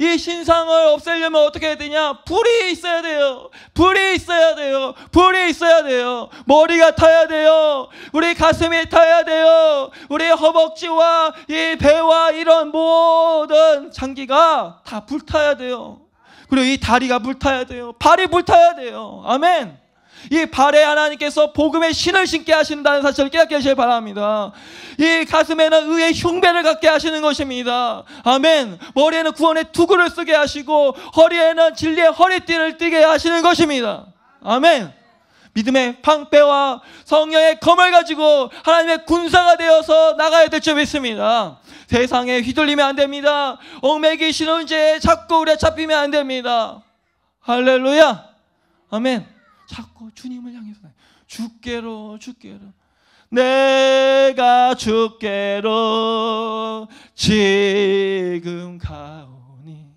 이 신상을 없애려면 어떻게 해야 되냐? 불이 있어야 돼요. 불이 있어야 돼요. 불이 있어야 돼요. 머리가 타야 돼요. 우리 가슴이 타야 돼요. 우리 허벅지와 이 배와 이런 모든 장기가 다 불타야 돼요. 그리고 이 다리가 불타야 돼요. 발이 불타야 돼요. 아멘. 이 발에 하나님께서 복음의 신을 신게 하신다는 사실을 깨닫게 하시길 바랍니다. 이 가슴에는 의의 흉배를 갖게 하시는 것입니다. 아멘. 머리에는 구원의 투구를 쓰게 하시고 허리에는 진리의 허리띠를 띠게 하시는 것입니다. 아멘. 믿음의 팡패와 성령의 검을 가지고 하나님의 군사가 되어서 나가야 될 줄 믿습니다. 세상에 휘둘리면 안 됩니다. 얽매기 신혼제에 자꾸 우리 잡히면 안 됩니다. 할렐루야. 아멘. 자꾸 주님을 향해서 주께로 주께로 내가 주께로 지금 가오니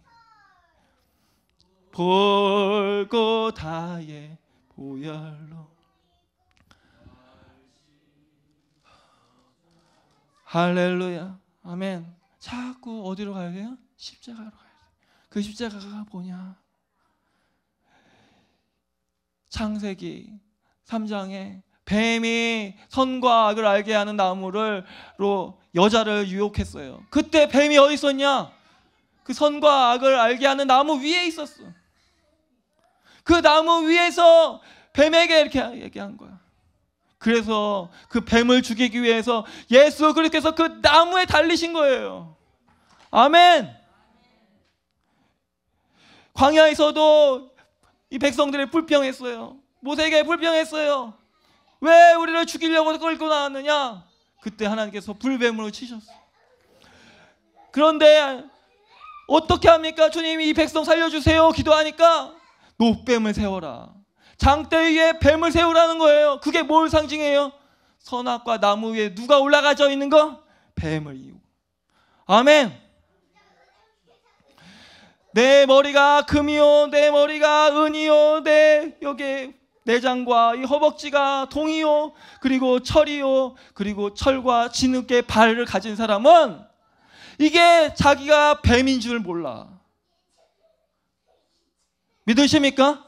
볼고다의 보혈로 할렐루야 아멘 자꾸 어디로 가야 돼요? 십자가로 가야 돼그 십자가가 뭐냐 창세기 3장에 뱀이 선과 악을 알게 하는 나무를로 여자를 유혹했어요. 그때 뱀이 어디 있었냐? 그 선과 악을 알게 하는 나무 위에 있었어. 그 나무 위에서 뱀에게 이렇게 얘기한 거야. 그래서 그 뱀을 죽이기 위해서 예수 그리스도께서 그 나무에 달리신 거예요. 아멘. 광야에서도 이 백성들이 불평했어요. 모세에게 불평했어요. 왜 우리를 죽이려고 끌고 나왔느냐? 그때 하나님께서 불뱀으로 치셨어요. 그런데 어떻게 합니까? 주님이 이 백성 살려주세요. 기도하니까 노뱀을 세워라. 장대 위에 뱀을 세우라는 거예요. 그게 뭘 상징해요? 선악과 나무 위에 누가 올라가져 있는 거? 뱀을 이유. 아멘. 내 머리가 금이요 내 머리가 은이요 내 여기 내장과 이 허벅지가 동이요 그리고 철이요 그리고 철과 진흙의 발을 가진 사람은 이게 자기가 뱀인 줄 몰라. 믿으십니까?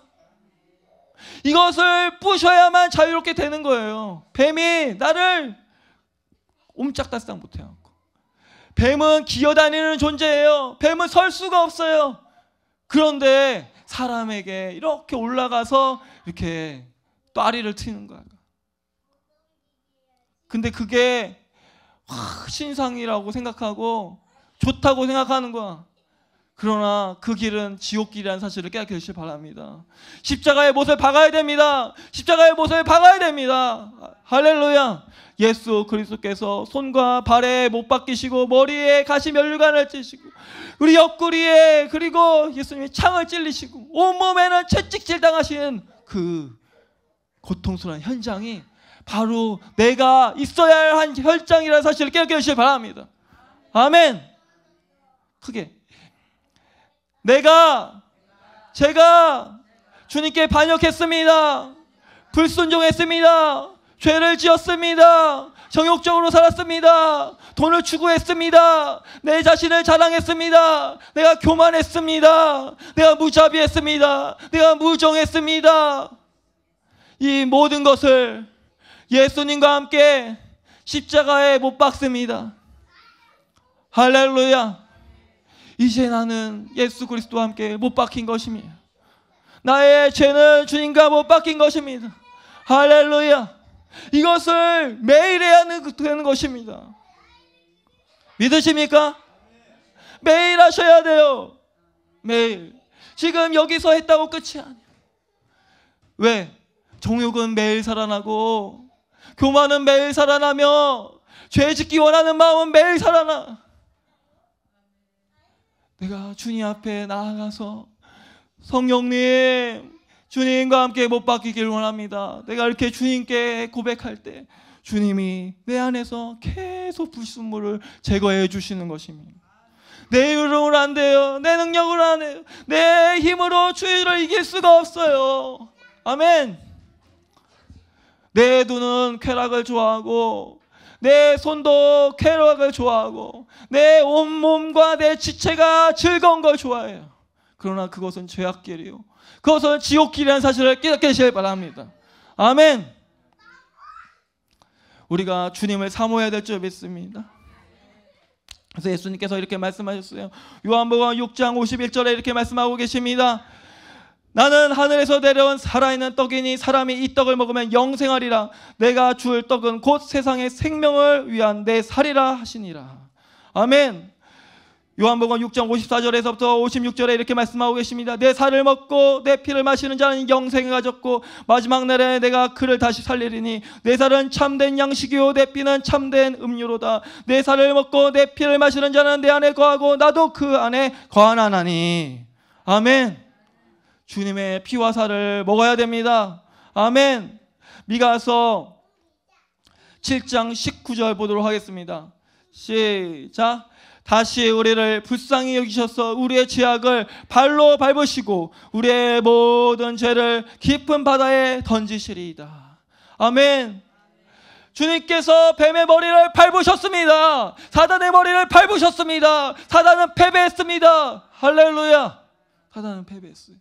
이것을 부셔야만 자유롭게 되는 거예요. 뱀이 나를 옴짝달싹 못해요. 뱀은 기어다니는 존재예요. 뱀은 설 수가 없어요. 그런데 사람에게 이렇게 올라가서 이렇게 또리를 트는 거야. 근데 그게 신상이라고 생각하고 좋다고 생각하는 거야. 그러나 그 길은 지옥길이라는 사실을 깨닫게 되시길 바랍니다. 십자가의 못을 박아야 됩니다. 십자가의 못을 박아야 됩니다. 할렐루야. 예수 그리스도께서 손과 발에 못 박히시고 머리에 가시 멸류관을 찌시고 우리 옆구리에 그리고 예수님이 창을 찔리시고 온몸에는 채찍질 당하신 그 고통스러운 현장이 바로 내가 있어야 할현장이라는 사실을 깨닫게 주시길 바랍니다. 아멘. 크게. 내가 제가 주님께 반역했습니다. 불순종했습니다. 죄를 지었습니다. 정욕적으로 살았습니다. 돈을 추구했습니다. 내 자신을 자랑했습니다. 내가 교만했습니다. 내가 무자비했습니다. 내가 무정했습니다. 이 모든 것을 예수님과 함께 십자가에 못 박습니다. 할렐루야. 이제 나는 예수 그리스도와 함께 못 박힌 것입니다. 나의 죄는 주님과 못 박힌 것입니다. 할렐루야. 이것을 매일 해야 그, 되는 것입니다. 믿으십니까? 매일 하셔야 돼요. 매일. 지금 여기서 했다고 끝이 아니야. 왜? 정욕은 매일 살아나고 교만은 매일 살아나며 죄 짓기 원하는 마음은 매일 살아나. 내가 주님 앞에 나아가서 성령님 주님과 함께 못 바뀌길 원합니다. 내가 이렇게 주님께 고백할 때 주님이 내 안에서 계속 불순물을 제거해 주시는 것입니다. 내 힘으로 안 돼요. 내 능력으로 안 해요. 내 힘으로 주의를 이길 수가 없어요. 아멘. 내 눈은 쾌락을 좋아하고 내 손도 쾌락을 좋아하고 내 온몸과 내 지체가 즐거운 걸 좋아해요. 그러나 그것은 죄악길이요. 그것은 지옥길이라는 사실을 깨닫게 되시길 바랍니다. 아멘. 우리가 주님을 사모해야 될 줄 믿습니다. 그래서 예수님께서 이렇게 말씀하셨어요. 요한복음 6장 51절에 이렇게 말씀하고 계십니다. 나는 하늘에서 내려온 살아있는 떡이니 사람이 이 떡을 먹으면 영생하리라. 내가 줄 떡은 곧 세상의 생명을 위한 내 살이라 하시니라. 아멘. 요한복음 6장 54절에서부터 56절에 이렇게 말씀하고 계십니다. 내 살을 먹고 내 피를 마시는 자는 영생을 가졌고 마지막 날에 내가 그를 다시 살리리니 내 살은 참된 양식이요 내 피는 참된 음료로다. 내 살을 먹고 내 피를 마시는 자는 내 안에 거하고 나도 그 안에 거하나니. 아멘. 주님의 피와 살을 먹어야 됩니다. 아멘. 미가서 7장 19절 보도록 하겠습니다. 시작. 다시 우리를 불쌍히 여기셔서 우리의 죄악을 발로 밟으시고 우리의 모든 죄를 깊은 바다에 던지시리이다. 아멘. 주님께서 뱀의 머리를 밟으셨습니다. 사단의 머리를 밟으셨습니다. 사단은 패배했습니다. 할렐루야. 사단은 패배했어요.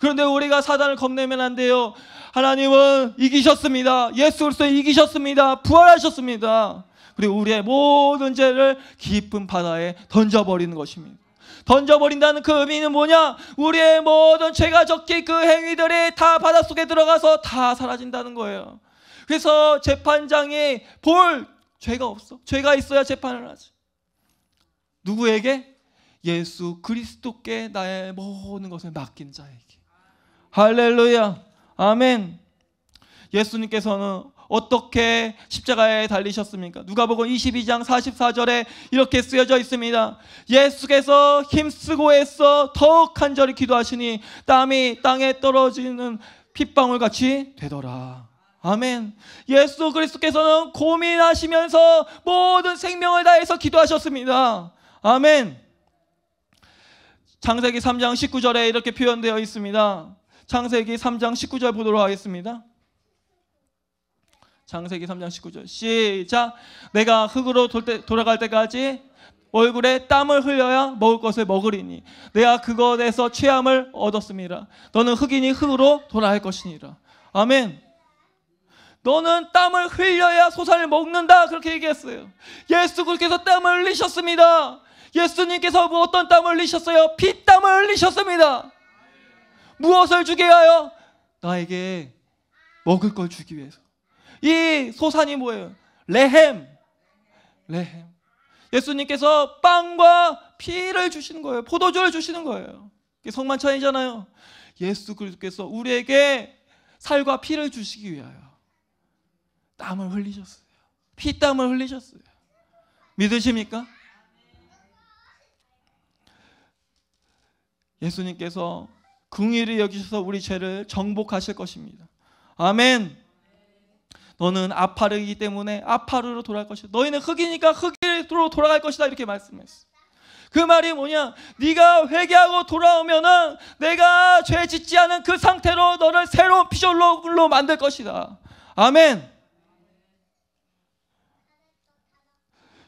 그런데 우리가 사단을 겁내면 안 돼요. 하나님은 이기셨습니다. 예수 그리스도 이기셨습니다. 부활하셨습니다. 그리고 우리의 모든 죄를 깊은 바다에 던져버리는 것입니다. 던져버린다는 그 의미는 뭐냐? 우리의 모든 죄가 적기 그 행위들이 다 바닷속에 들어가서 다 사라진다는 거예요. 그래서 재판장이 볼 죄가 없어. 죄가 있어야 재판을 하지. 누구에게? 예수 그리스도께 나의 모든 것을 맡긴 자에게. 할렐루야. 아멘. 예수님께서는 어떻게 십자가에 달리셨습니까? 누가복음 22장 44절에 이렇게 쓰여져 있습니다. 예수께서 힘쓰고 애써 더욱 간절히 기도하시니 땀이 땅에 떨어지는 핏방울 같이 되더라. 아멘. 예수 그리스도께서는 고민하시면서 모든 생명을 다해서 기도하셨습니다. 아멘. 창세기 3장 19절에 이렇게 표현되어 있습니다. 창세기 3장 19절 보도록 하겠습니다. 창세기 3장 19절 시작 내가 흙으로 때, 돌아갈 때까지 얼굴에 땀을 흘려야 먹을 것을 먹으리니 내가 그것에서 취함을 얻었음이라 너는 흙이니 흙으로 돌아갈 것이니라 아멘 너는 땀을 흘려야 소산을 먹는다 그렇게 얘기했어요 예수 께서 땀을 흘리셨습니다 예수님께서 뭐 어떤 땀을 흘리셨어요? 피땀을 흘리셨습니다 무엇을 주게 하여? 나에게 먹을 걸 주기 위해서 이 소산이 뭐예요? 레헴. 레헴. 예수님께서 빵과 피를 주시는 거예요. 포도주를 주시는 거예요. 성만찬이잖아요. 예수 그리스도께서 우리에게 살과 피를 주시기 위하여 땀을 흘리셨어요. 피땀을 흘리셨어요. 믿으십니까? 예수님께서 궁일이 여기셔서 우리 죄를 정복하실 것입니다. 아멘. 너는 아파르이기 때문에 아파르로 돌아갈 것이다. 너희는 흑이니까 흑으로 돌아갈 것이다. 이렇게 말씀했어. 그 말이 뭐냐? 네가 회개하고 돌아오면은 내가 죄 짓지 않은 그 상태로 너를 새로운 피조로 만들 것이다. 아멘.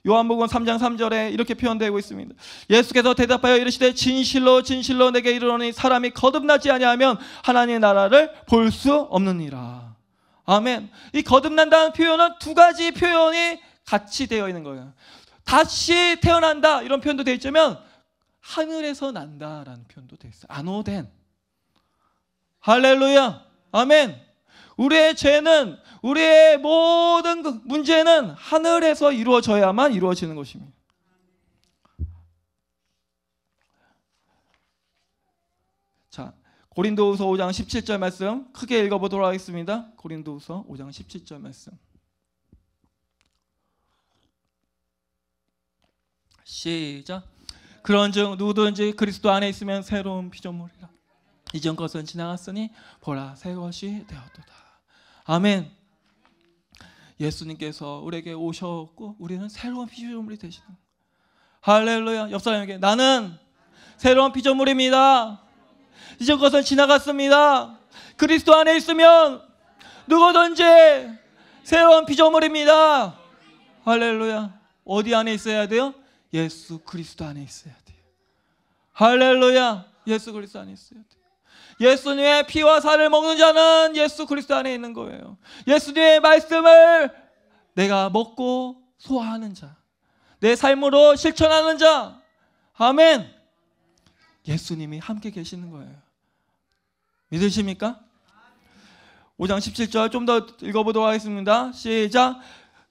요한복음 3장 3절에 이렇게 표현되고 있습니다. 예수께서 대답하여 이르시되 진실로 진실로 내게 이르노니 사람이 거듭나지 아니하면 하나님의 나라를 볼 수 없느니라. 아멘. 이 거듭난다는 표현은 두 가지 표현이 같이 되어 있는 거예요. 다시 태어난다 이런 표현도 되어 있지만 하늘에서 난다라는 표현도 되어 있어요. 아노덴. 할렐루야. 아멘. 우리의 죄는 우리의 모든 그 문제는 하늘에서 이루어져야만 이루어지는 것입니다. 고린도후서 5장 17절 말씀 크게 읽어보도록 하겠습니다. 고린도후서 5장 17절 말씀 시작 그런즉 누구든지 그리스도 안에 있으면 새로운 피조물이라 이전 것은 지나갔으니 보라 새 것이 되었도다. 아멘. 예수님께서 우리에게 오셨고 우리는 새로운 피조물이 되시는 할렐루야. 옆 사람에게 나는 새로운 피조물입니다. 이전 것은 지나갔습니다. 그리스도 안에 있으면 누구든지 새로운 피조물입니다. 할렐루야. 어디 안에 있어야 돼요? 예수 그리스도 안에 있어야 돼요. 할렐루야. 예수 그리스도 안에 있어야 돼요. 예수님의 피와 살을 먹는 자는 예수 그리스도 안에 있는 거예요. 예수님의 말씀을 내가 먹고 소화하는 자. 내 삶으로 실천하는 자. 아멘. 예수님이 함께 계시는 거예요. 믿으십니까? 5장 17절 좀 더 읽어보도록 하겠습니다. 시작.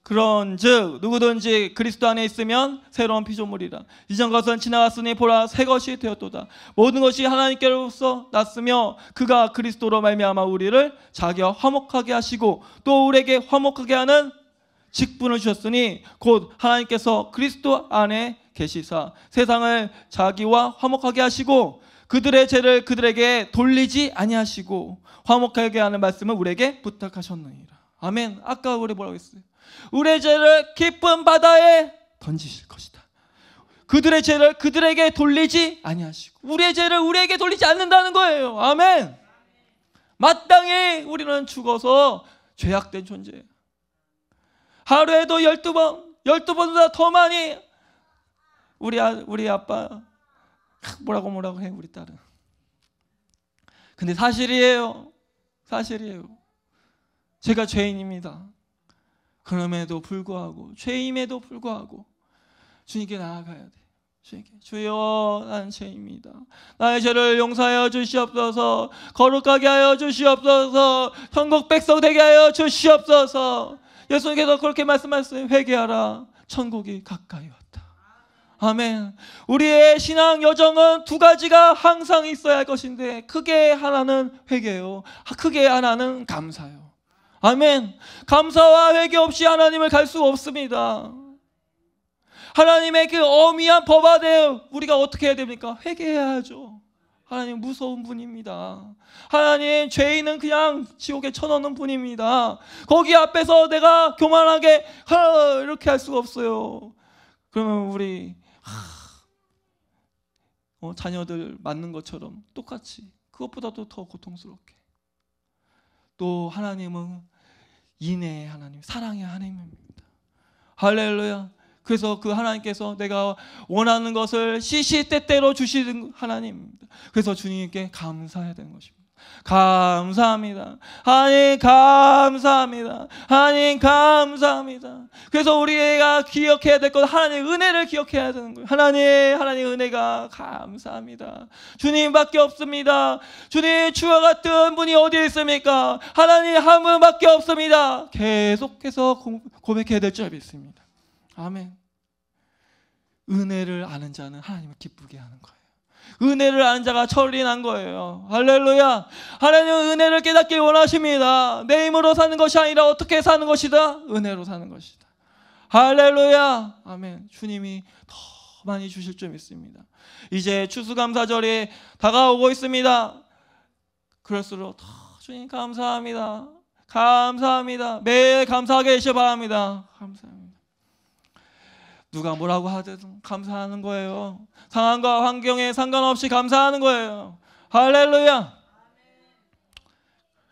그런즉 누구든지 그리스도 안에 있으면 새로운 피조물이라 이전 것은 지나갔으니 보라 새 것이 되었도다 모든 것이 하나님께로부 났으며 그가 그리스도로 말미암아 우리를 자기와 화목하게 하시고 또 우리에게 화목하게 하는 직분을 주셨으니 곧 하나님께서 그리스도 안에 계시사 세상을 자기와 화목하게 하시고 그들의 죄를 그들에게 돌리지 아니하시고 화목하게 하는 말씀을 우리에게 부탁하셨느니라. 아멘. 아까 우리 뭐라고 했어요? 우리의 죄를 깊은 바다에 던지실 것이다. 그들의 죄를 그들에게 돌리지 아니하시고 우리의 죄를 우리에게 돌리지 않는다는 거예요. 아멘. 마땅히 우리는 죽어서 죄악된 존재예요. 하루에도 열두 번, 열두 번보다 더 많이 우리 아, 우리 아빠 뭐라고 뭐라고 해 우리 딸은. 근데 사실이에요. 사실이에요. 제가 죄인입니다. 그럼에도 불구하고 죄임에도 불구하고 주님께 나아가야 돼. 주님께 주여 난 죄입니다. 나의 죄를 용서하여 주시옵소서. 거룩하게 하여 주시옵소서. 천국 백성 되게 하여 주시옵소서. 예수님께서 그렇게 말씀하셨어요. 회개하라. 천국이 가까이 왔다. 아멘. 우리의 신앙 여정은 두 가지가 항상 있어야 할 것인데 크게 하나는 회개요. 아, 크게 하나는 감사요. 아멘. 감사와 회개 없이 하나님을 갈 수 없습니다. 하나님의 그 어미한 법 안에 우리가 어떻게 해야 됩니까? 회개해야죠. 하나님 무서운 분입니다. 하나님 죄인은 그냥 지옥에 쳐넣는 분입니다. 거기 앞에서 내가 교만하게 이렇게 할 수가 없어요. 그러면 우리 어, 자녀들 맞는 것처럼 똑같이 그것보다도 더 고통스럽게 또 하나님은 인내의 하나님, 사랑의 하나님입니다. 할렐루야. 그래서 그 하나님께서 내가 원하는 것을 시시때때로 주시는 하나님입니다. 그래서 주님께 감사해야 되는 것입니다. 감사합니다. 하나님 감사합니다. 하나님 감사합니다. 그래서 우리가 기억해야 될것 하나님 은혜를 기억해야 되는 거예요. 하나님 하나님 은혜가 감사합니다. 주님밖에 없습니다. 주님 주와 같은 분이 어디 있습니까? 하나님 한 분밖에 없습니다. 계속해서 고백해야 될 줄 믿습니다. 아멘. 은혜를 아는 자는 하나님을 기쁘게 하는 거예요. 은혜를 아는 자가 천리 난 거예요. 할렐루야. 하나님은 은혜를 깨닫길 원하십니다. 내 힘으로 사는 것이 아니라 어떻게 사는 것이다? 은혜로 사는 것이다. 할렐루야. 아멘. 주님이 더 많이 주실 줄 믿습니다. 이제 추수감사절이 다가오고 있습니다. 그럴수록 더 주님 감사합니다. 감사합니다. 매일 감사하게 계시 바랍니다. 감사합니다. 누가 뭐라고 하든 감사하는 거예요. 상황과 환경에 상관없이 감사하는 거예요. 할렐루야.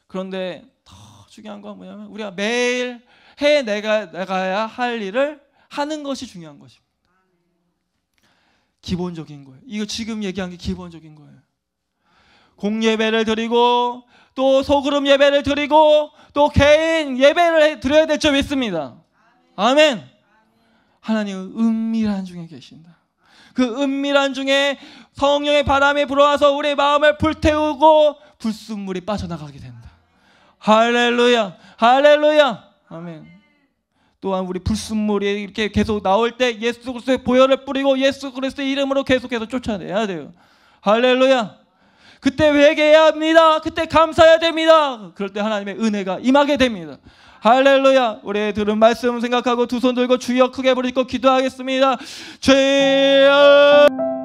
그런데 더 중요한 건 뭐냐면 우리가 매일 해 내가 나가야 할 일을 하는 것이 중요한 것입니다. 기본적인 거예요. 이거 지금 얘기한 게 기본적인 거예요. 공예배를 드리고 또 소그룹 예배를 드리고 또 개인 예배를 드려야 될점 있습니다. 아멘. 하나님 은밀한 중에 계신다. 그 은밀한 중에 성령의 바람이 불어와서 우리 마음을 불태우고 불순물이 빠져나가게 된다. 할렐루야. 할렐루야. 아멘. 또한 우리 불순물이 이렇게 계속 나올 때 예수 그리스도의 보혈을 뿌리고 예수 그리스도의 이름으로 계속해서 쫓아내야 돼요. 할렐루야. 그때 회개해야 합니다. 그때 감사해야 됩니다. 그럴 때 하나님의 은혜가 임하게 됩니다. 할렐루야. 우리 들은 말씀 생각하고 두 손 들고 주여 크게 부르고 기도하겠습니다. 주여.